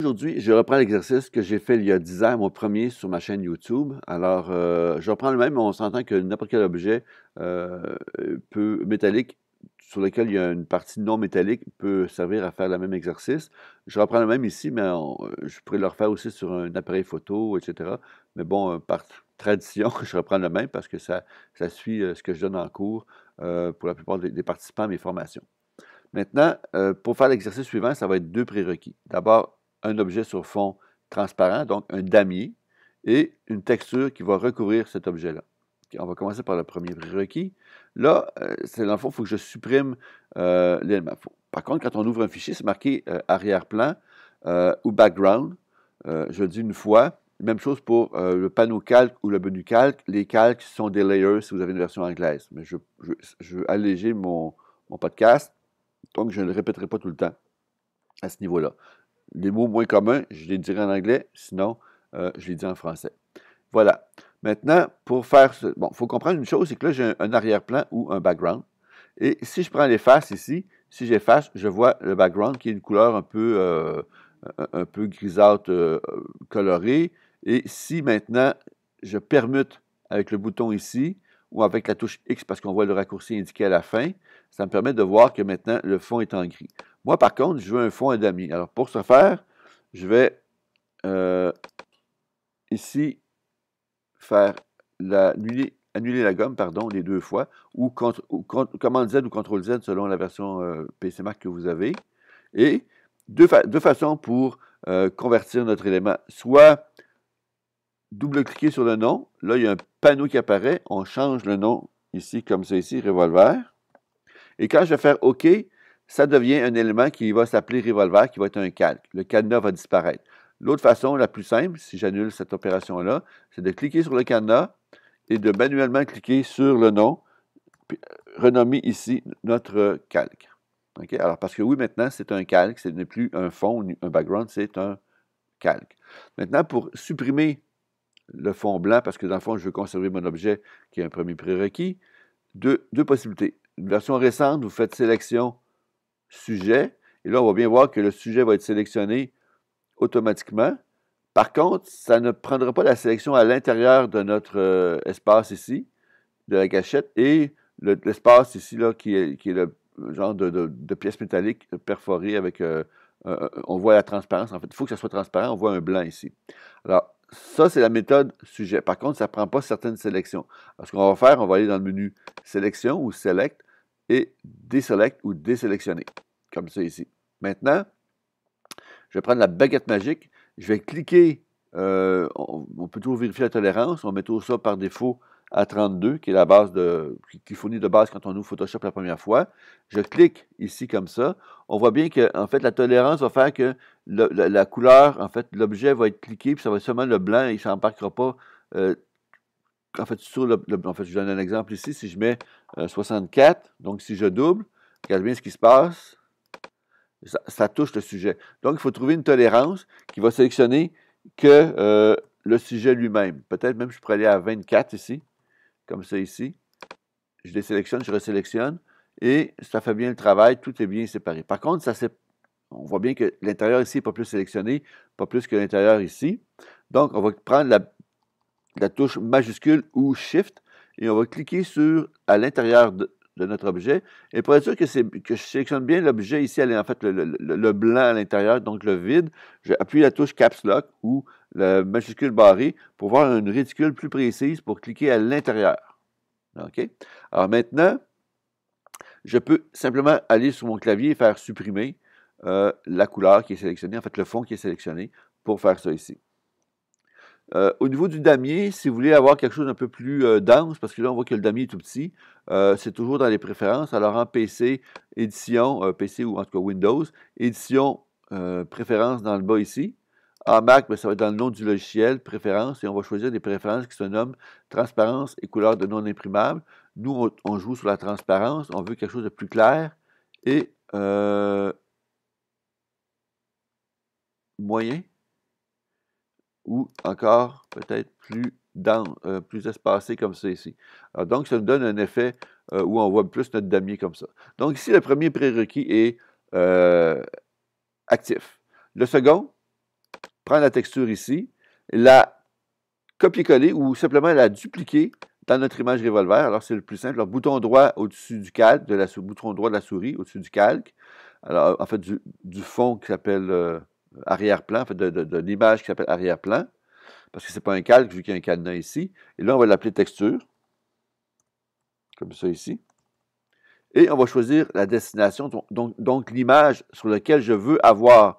Aujourd'hui, je reprends l'exercice que j'ai fait il y a 10 ans, mon premier sur ma chaîne YouTube. Alors, euh, je reprends le même, on s'entend que n'importe quel objet euh, peu métallique sur lequel il y a une partie non métallique peut servir à faire le même exercice. Je reprends le même ici, mais euh, je pourrais le refaire aussi sur un appareil photo, etc. Mais bon, euh, par tradition, je reprends le même parce que ça, ça suit euh, ce que je donne en cours pour la plupart des, participants à mes formations. Maintenant, pour faire l'exercice suivant, ça va être deux prérequis. D'abord, un objet sur fond transparent, donc un damier, et une texture qui va recouvrir cet objet-là on va commencer par le premier prérequis. Là, euh, c'est dans il faut que je supprime euh, l'élément. Par contre, quand on ouvre un fichier, c'est marqué euh, arrière-plan ou background. je le dis une fois. Même chose pour le panneau calque ou le menu calque. Les calques sont des layers si vous avez une version anglaise. Mais je, je, veux alléger mon, mon, podcast, donc je ne le répéterai pas tout le temps à ce niveau-là. Les mots moins communs, je les dirai en anglais, sinon je les dis en français. Voilà. Maintenant, pour faire ce. Bon, il faut comprendre une chose, c'est que là, j'ai un arrière-plan ou un background. Et si je prends les faces ici, si j'efface, je vois le background qui est une couleur un peu, euh, un peu grisâtre euh, colorée. Et si maintenant je permute avec le bouton ici ou avec la touche X parce qu'on voit le raccourci indiqué à la fin, ça me permet de voir que maintenant le fond est en gris. Moi, par contre, je veux un fond à damier. Alors, pour ce faire, je vais euh, ici faire annuler, la gomme pardon, les deux fois, ou, commande Z ou contrôle Z selon la version euh, PC Mac que vous avez. Et deux, façons pour euh, convertir notre élément. Soit double-cliquer sur le nom, là il y a un panneau qui apparaît, on change le nom ici comme ça ici, revolver. Et quand je vais faire OK, ça devient un élément qui va s'appeler revolver, qui va être un calque. Le cadenas va disparaître. L'autre façon, la plus simple, si j'annule cette opération-là, c'est de cliquer sur le cadenas et de manuellement cliquer sur le nom, puis euh, renommer ici notre calque. Alors, parce que oui, maintenant, c'est un calque, ce n'est plus un fond un background, c'est un calque. Maintenant, pour supprimer le fond blanc, parce que dans le fond, je veux conserver mon objet qui est un premier prérequis, deux, deux possibilités. Une version récente, vous faites sélection sujet, et là, on va bien voir que le sujet va être sélectionné automatiquement. Par contre, ça ne prendra pas la sélection à l'intérieur de notre euh, espace ici, de la gâchette, et l'espace ici, là, qui est, le genre de, pièce métallique perforée avec. Euh, on voit la transparence. En fait, il faut que ça soit transparent. On voit un blanc ici. Alors, ça, c'est la méthode sujet. Par contre, ça ne prend pas certaines sélections. Alors, ce qu'on va faire, on va aller dans le menu Sélection ou Select et Deselect ou Désélectionner, comme ça ici. Maintenant, je vais prendre la baguette magique, je vais cliquer, euh, on, peut toujours vérifier la tolérance, on met tout ça par défaut à 32, qui est la base de, qui fournit de base quand on ouvre Photoshop la première fois. Je clique ici comme ça. On voit bien que, en fait, la tolérance va faire que la, couleur, en fait, l'objet va être cliqué, puis ça va être seulement le blanc, et il ne pas. Euh, en fait, sur le, en fait, je donne un exemple ici. Si je mets 64, euh, donc si je double, regardez bien ce qui se passe ça, touche le sujet. Donc, il faut trouver une tolérance qui va sélectionner que euh, le sujet lui-même. Peut-être même je pourrais aller à 24 ici, comme ça ici. Je les sélectionne, je sélectionne et ça fait bien le travail, tout est bien séparé. Par contre, on voit bien que l'intérieur ici n'est pas plus sélectionné, pas plus que l'intérieur ici. Donc, on va prendre la touche majuscule ou Shift, et on va cliquer sur à l'intérieur de, de notre objet. Et pour être sûr que, que je sélectionne bien l'objet ici, elle est en fait le, blanc à l'intérieur, donc le vide, j'appuie la touche Caps Lock ou le majuscule barré pour voir une réticule plus précise pour cliquer à l'intérieur. OK? Alors maintenant, je peux simplement aller sur mon clavier et faire supprimer euh, la couleur qui est sélectionnée, en fait le fond qui est sélectionné pour faire ça ici. Euh, au niveau du damier, si vous voulez avoir quelque chose d'un peu plus euh, dense, parce que là, on voit que le damier est tout petit, euh, c'est toujours dans les préférences. Alors, en PC, édition, PC ou en tout cas Windows, édition, préférence dans le bas ici. En Mac, ben, ça va être dans le nom du logiciel, préférences, et on va choisir des préférences qui se nomment transparence et couleur de non imprimable. Nous, on joue sur la transparence, on veut quelque chose de plus clair et moyen ou encore peut-être plus, dans, euh, plus espacé comme ça ici. Ah, donc, ça nous donne un effet euh, où on voit plus notre damier comme ça. Donc ici, le premier prérequis est euh, actif. Le second, prend la texture ici, la copier-coller ou simplement la dupliquer dans notre image revolver. Alors, c'est le plus simple. Le bouton droit au-dessus du calque, de bouton droit de la souris au-dessus du calque. Alors, en fait, du fond qui s'appelle arrière-plan, de, l'image qui s'appelle arrière-plan, parce que ce n'est pas un calque vu qu'il y a un cadenas ici. Et là, on va l'appeler texture, comme ça ici. Et on va choisir la destination, donc, donc, l'image sur laquelle je veux avoir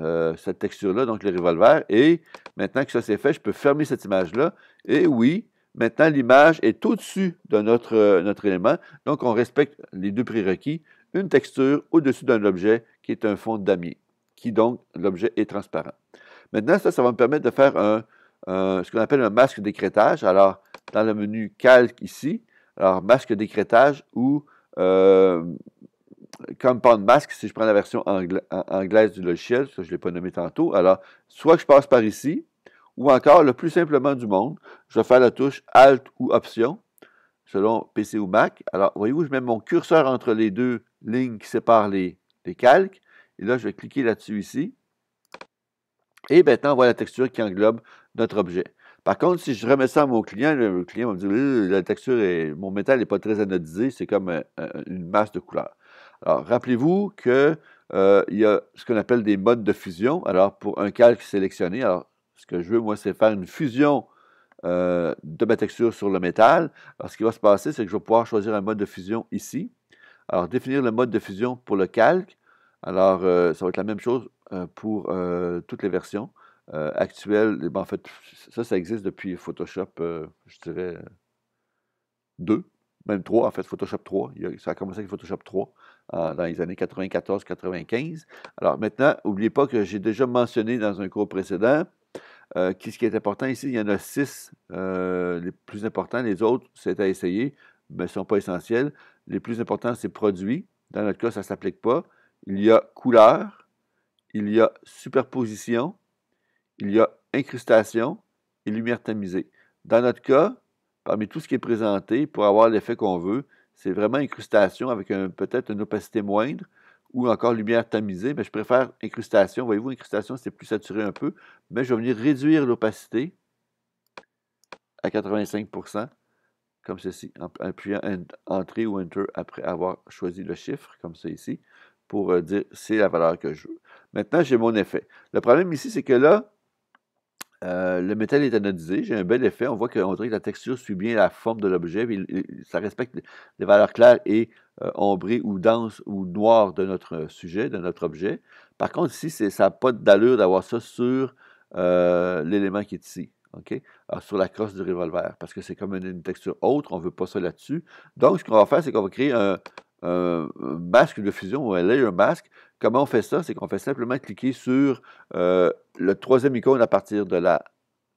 euh, cette texture-là, donc le revolver. Et maintenant que ça c'est fait, je peux fermer cette image-là. Et oui, maintenant l'image est au-dessus de notre, euh, notre élément. Donc on respecte les deux prérequis, une texture au-dessus d'un objet qui est un fond de damier qui donc l'objet est transparent. Maintenant, ça, ça va me permettre de faire un, ce qu'on appelle un masque d'écrétage. Alors, dans le menu calque ici, alors masque d'écrétage ou euh, compound mask, si je prends la version anglaise du logiciel, ça je ne l'ai pas nommé tantôt. Alors, soit je passe par ici, ou encore, le plus simplement du monde, je vais faire la touche Alt ou Option, selon PC ou Mac. Alors, voyez-vous, je mets mon curseur entre les deux lignes qui séparent les calques. Et là, je vais cliquer là-dessus ici. Et maintenant, ben, on voit la texture qui englobe notre objet. Par contre, si je remets ça à mon client, le client va me dire la texture mon métal n'est pas très anodisé, c'est comme euh, euh, une masse de couleurs. Alors, rappelez-vous qu'il euh, y a ce qu'on appelle des modes de fusion. Alors, pour un calque sélectionné, alors ce que je veux, moi, c'est faire une fusion de ma texture sur le métal. Alors, ce qui va se passer, c'est que je vais pouvoir choisir un mode de fusion ici. Alors, définir le mode de fusion pour le calque. Alors, euh, ça va être la même chose euh, pour euh, toutes les versions actuelles. Ben, en fait, ça, ça existe depuis Photoshop, je dirais, 2, même trois. en fait, Photoshop 3. Ça a commencé avec Photoshop 3 dans les années 94-95. Alors maintenant, n'oubliez pas que j'ai déjà mentionné dans un cours précédent quest ce qui est important ici. Il y en a six les plus importants. Les autres, c'est à essayer, mais ne sont pas essentiels. Les plus importants, c'est produits. Dans notre cas, ça ne s'applique pas il y a couleur, il y a superposition, il y a incrustation et lumière tamisée. Dans notre cas, parmi tout ce qui est présenté, pour avoir l'effet qu'on veut, c'est vraiment incrustation avec peut-être une opacité moindre ou encore lumière tamisée, mais je préfère incrustation. Voyez-vous, incrustation, c'est plus saturé un peu, mais je vais venir réduire l'opacité à 85 comme ceci, en appuyant Entrée ou Enter après avoir choisi le chiffre, comme ceci ici pour euh, dire c'est la valeur que je veux. Maintenant, j'ai mon effet. Le problème ici, c'est que là, euh, le métal est anodisé, j'ai un bel effet. On voit que, la texture suit bien la forme de l'objet, ça respecte les valeurs claires et euh, ombrées ou denses ou noires de notre sujet, de notre objet. Par contre, ici, ça n'a pas d'allure d'avoir ça sur l'élément qui est ici. Ah, sur la crosse du revolver, parce que c'est comme une, une, texture autre, on ne veut pas ça là-dessus. Donc, ce qu'on va faire, c'est qu'on va créer un, un masque de fusion ou un layer mask. Comment on fait ça? C'est qu'on fait simplement cliquer sur euh, le troisième icône à partir de la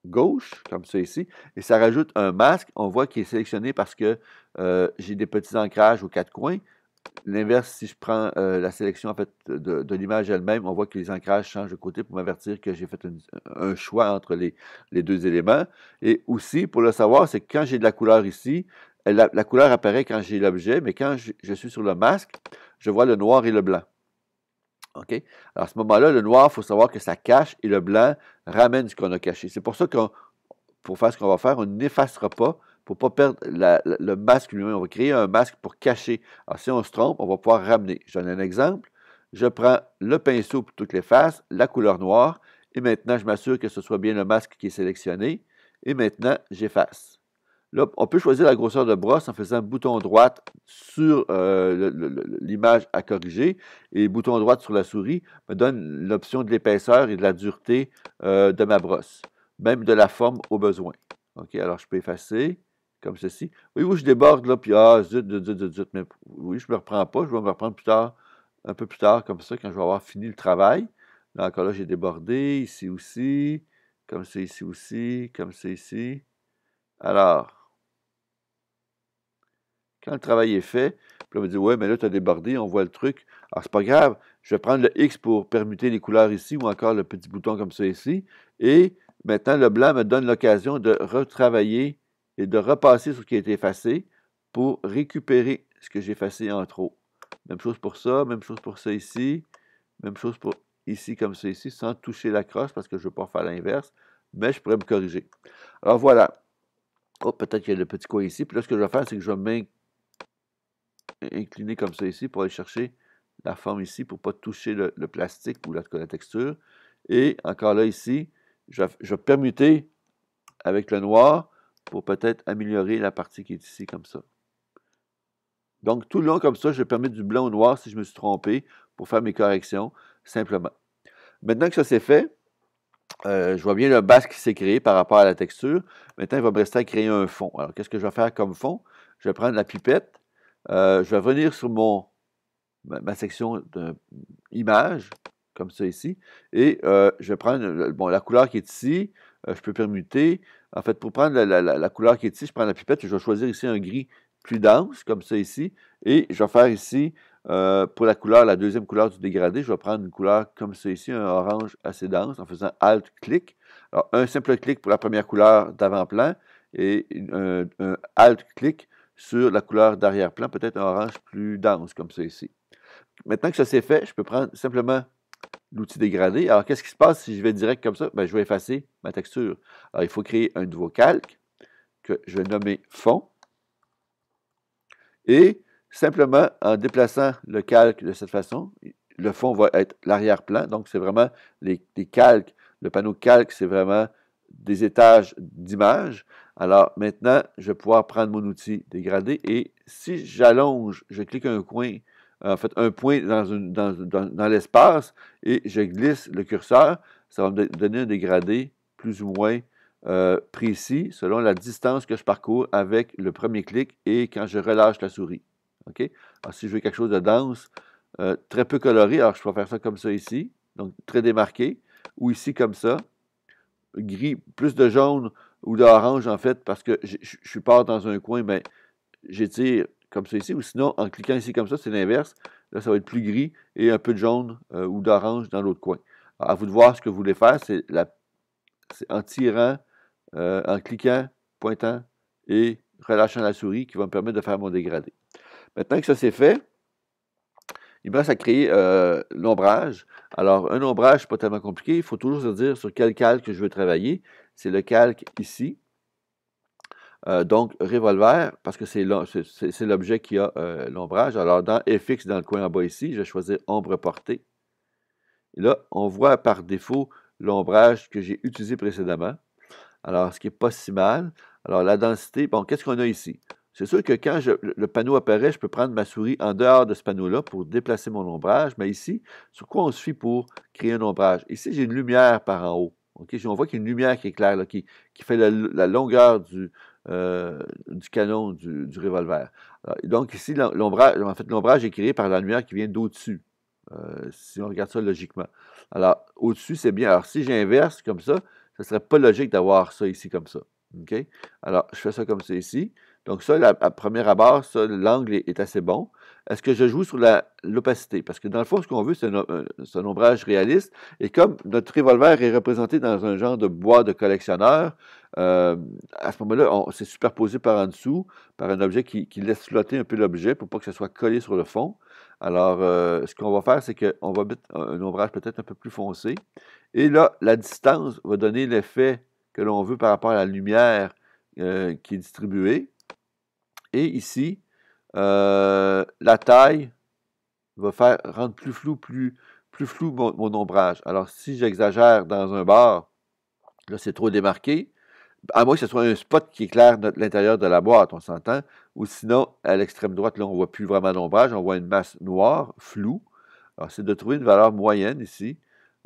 gauche, comme ça ici, et ça rajoute un masque. On voit qu'il est sélectionné parce que euh, j'ai des petits ancrages aux quatre coins. L'inverse, si je prends euh, la sélection en fait, de, l'image elle-même, on voit que les ancrages changent de côté pour m'avertir que j'ai fait un choix entre les, les, deux éléments. Et aussi, pour le savoir, c'est que quand j'ai de la couleur ici, la, couleur apparaît quand j'ai l'objet, mais quand je, suis sur le masque, je vois le noir et le blanc. OK? Alors, à ce moment-là, le noir, il faut savoir que ça cache et le blanc ramène ce qu'on a caché. C'est pour ça qu'on, pour faire ce qu'on va faire, on n'effacera pas pour ne pas perdre le masque lui-même. On va créer un masque pour cacher. Alors, si on se trompe, on va pouvoir ramener. Je donne un exemple. Je prends le pinceau pour toutes les faces, la couleur noire, et maintenant, je m'assure que ce soit bien le masque qui est sélectionné. Et maintenant, j'efface. Là, on peut choisir la grosseur de brosse en faisant bouton droite sur euh, l'image à corriger et bouton droite sur la souris me donne l'option de l'épaisseur et de la dureté euh, de ma brosse, même de la forme au besoin. OK, alors je peux effacer comme ceci. Oui, oui, je déborde là, puis ah, zut, zut, zut, zut, mais oui, je ne me reprends pas, je vais me reprendre plus tard, un peu plus tard, comme ça, quand je vais avoir fini le travail. Là encore, là, j'ai débordé, ici aussi, comme c'est ici aussi, comme c'est ici. Alors, quand le travail est fait, puis là, on va dire Ouais, mais là, tu as débordé, on voit le truc. Alors, ah, c'est pas grave, je vais prendre le X pour permuter les couleurs ici ou encore le petit bouton comme ça ici. Et maintenant, le blanc me donne l'occasion de retravailler et de repasser sur ce qui a été effacé pour récupérer ce que j'ai effacé en trop. Même chose pour ça, même chose pour ça ici, même chose pour ici comme ça ici, sans toucher la crosse parce que je ne veux pas faire l'inverse, mais je pourrais me corriger. Alors voilà. Oh, peut-être qu'il y a le petit coin ici. Puis là, ce que je vais faire, c'est que je vais incliné comme ça ici pour aller chercher la forme ici pour ne pas toucher le, plastique ou la, texture. Et encore là ici, je, vais permuter avec le noir pour peut-être améliorer la partie qui est ici comme ça. Donc tout le long comme ça, je permets du blanc au noir si je me suis trompé pour faire mes corrections simplement. Maintenant que ça c'est fait, euh, je vois bien le basque qui s'est créé par rapport à la texture. Maintenant, il va me rester à créer un fond. Alors, qu'est-ce que je vais faire comme fond? Je vais prendre la pipette euh, je vais venir sur mon, ma, section d'image, comme ça ici, et euh, je vais prendre la couleur qui est ici, euh, je peux permuter. En fait, pour prendre la, couleur qui est ici, je prends la pipette et je vais choisir ici un gris plus dense, comme ça ici, et je vais faire ici, pour la couleur, la deuxième couleur du dégradé, je vais prendre une couleur comme ça ici, un orange assez dense, en faisant alt click Alors, un simple clic pour la première couleur d'avant-plan, et un, un Alt-clic sur la couleur d'arrière-plan, peut-être un orange plus dense, comme ça ici. Maintenant que ça c'est fait, je peux prendre simplement l'outil dégradé. Alors, qu'est-ce qui se passe si je vais direct comme ça? Ben, je vais effacer ma texture. Alors, il faut créer un nouveau calque que je vais nommer « Fond ». Et simplement, en déplaçant le calque de cette façon, le fond va être l'arrière-plan. Donc, c'est vraiment les, les, calques. Le panneau calque, c'est vraiment des étages d'images. Alors maintenant, je vais pouvoir prendre mon outil dégradé et si j'allonge, je clique un coin, euh, en fait un point dans, l'espace et je glisse le curseur, ça va me donner un dégradé plus ou moins euh, précis selon la distance que je parcours avec le premier clic et quand je relâche la souris. Alors, si je veux quelque chose de dense, euh, très peu coloré, alors je peux faire ça comme ça ici, donc très démarqué, ou ici comme ça. Gris, plus de jaune ou d'orange, en fait, parce que je, suis pas dans un coin, mais ben, j'étire comme ça ici, ou sinon, en cliquant ici comme ça, c'est l'inverse. Là, ça va être plus gris et un peu de jaune euh, ou d'orange dans l'autre coin. à vous de voir ce que vous voulez faire, c'est en tirant, euh, en cliquant, pointant et relâchant la souris qui va me permettre de faire mon dégradé. Maintenant que ça c'est fait, il me reste à créer euh, l'ombrage. Alors, un ombrage, pas tellement compliqué. Il faut toujours se dire sur quel calque je veux travailler. C'est le calque ici. Euh, donc, revolver, parce que c'est l'objet qui a euh, l'ombrage. Alors, dans FX, dans le coin en bas ici, je vais choisir ombre portée. Et là, on voit par défaut l'ombrage que j'ai utilisé précédemment. Alors, ce qui n'est pas si mal. Alors, la densité, bon, qu'est-ce qu'on a ici? C'est sûr que quand je, le panneau apparaît, je peux prendre ma souris en dehors de ce panneau-là pour déplacer mon ombrage. Mais ici, sur quoi on se fie pour créer un ombrage? Ici, j'ai une lumière par en haut on voit qu'il y a une lumière qui éclaire, là, qui, fait la, longueur euh, du, canon du, revolver. donc ici, l'ombrage, en fait, l'ombrage est créé par la lumière qui vient d'au-dessus, euh, si on regarde ça logiquement. Alors, au-dessus, c'est bien. Alors, si j'inverse comme ça, ce ne serait pas logique d'avoir ça ici comme ça. Alors, je fais ça comme ça ici. Donc ça, la, à première abord, l'angle est, assez bon est-ce que je joue sur l'opacité? Parce que dans le fond, ce qu'on veut, euh, c'est un, ombrage réaliste. Et comme notre revolver est représenté dans un genre de bois de collectionneur, euh, à ce moment-là, on s'est superposé par en dessous, par un objet qui, laisse flotter un peu l'objet pour pas que ça soit collé sur le fond. Alors, euh, ce qu'on va faire, c'est qu'on va mettre un ombrage peut-être un peu plus foncé. Et là, la distance va donner l'effet que l'on veut par rapport à la lumière qui est distribuée. Et ici, euh, la taille va faire rendre plus flou, plus, plus flou mon, ombrage. Alors, si j'exagère dans un bar, là, c'est trop démarqué. À moins que ce soit un spot qui éclaire l'intérieur de la boîte, on s'entend. Ou sinon, à l'extrême droite, là, on ne voit plus vraiment l'ombrage, on voit une masse noire, floue. Alors, c'est de trouver une valeur moyenne ici.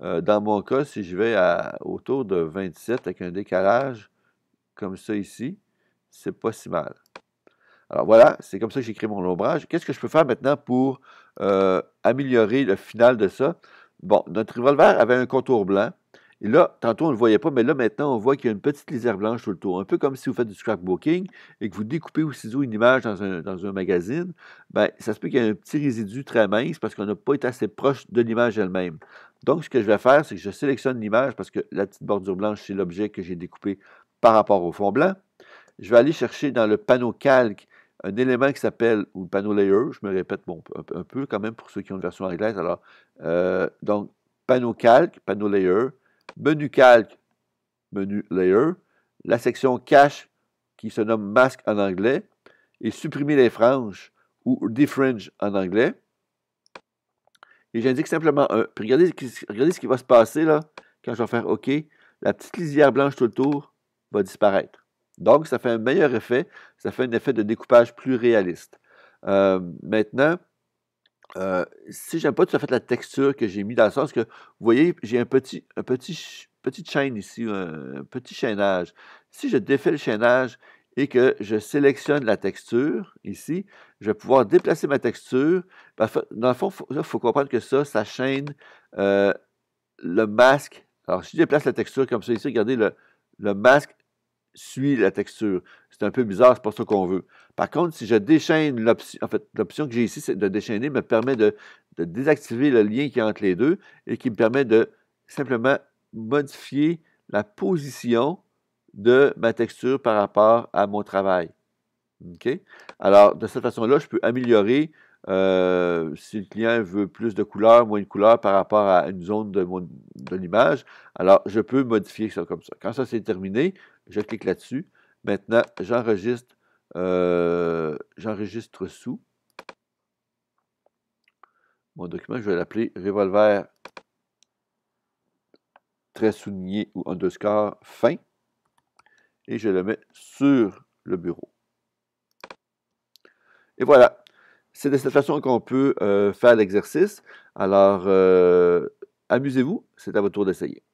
Euh, dans mon cas, si je vais à, autour de 27 avec un décalage comme ça ici, c'est pas si mal. Alors voilà, c'est comme ça que j'écris mon ombrage. Qu'est-ce que je peux faire maintenant pour euh, améliorer le final de ça? Bon, notre revolver avait un contour blanc. Et là, tantôt, on ne le voyait pas, mais là, maintenant, on voit qu'il y a une petite lisière blanche tout le tour. Un peu comme si vous faites du scrapbooking et que vous découpez au ciseau une image dans un, dans un magazine. Bien, ça se peut qu'il y ait un petit résidu très mince parce qu'on n'a pas été assez proche de l'image elle-même. Donc, ce que je vais faire, c'est que je sélectionne l'image parce que la petite bordure blanche, c'est l'objet que j'ai découpé par rapport au fond blanc. Je vais aller chercher dans le panneau calque un élément qui s'appelle, ou panneau layer, je me répète un, peu quand même pour ceux qui ont une version anglaise. Alors, euh, donc, panneau calque, panneau layer, menu calque, menu layer, la section cache qui se nomme masque en anglais, et supprimer les franges ou defringe en anglais. Et j'indique simplement un. regardez, ce qui va se passer là, quand je vais faire OK. La petite lisière blanche tout le tour va disparaître. Donc, ça fait un meilleur effet, ça fait un effet de découpage plus réaliste. Euh, maintenant, si euh, si j'aime pas tout à fait la texture que j'ai mis, dans le sens que, vous voyez, j'ai un petit, un petit, petite chaîne ici, un, petit chaînage. Si je défais le chaînage et que je sélectionne la texture ici, je vais pouvoir déplacer ma texture. Dans le fond, il faut comprendre que ça, ça chaîne euh, le masque. Alors, si je déplace la texture comme ça ici, regardez, le masque suit la texture. C'est un peu bizarre, c'est pas ça qu'on veut. Par contre, si je déchaîne l'option, en fait, l'option que j'ai ici, c'est de déchaîner, me permet de, désactiver le lien qui est entre les deux et qui me permet de simplement modifier la position de ma texture par rapport à mon travail. Ok? Alors, de cette façon-là, je peux améliorer euh, si le client veut plus de couleurs, moins de couleur par rapport à une zone de, de l'image, alors je peux modifier ça comme ça. Quand ça c'est terminé, je clique là-dessus. Maintenant, j'enregistre euh, j'enregistre sous. Mon document, je vais l'appeler revolver très souligné ou underscore fin. Et je le mets sur le bureau. Et voilà. C'est de cette façon qu'on peut euh, faire l'exercice. Alors, euh, amusez-vous. C'est à votre tour d'essayer.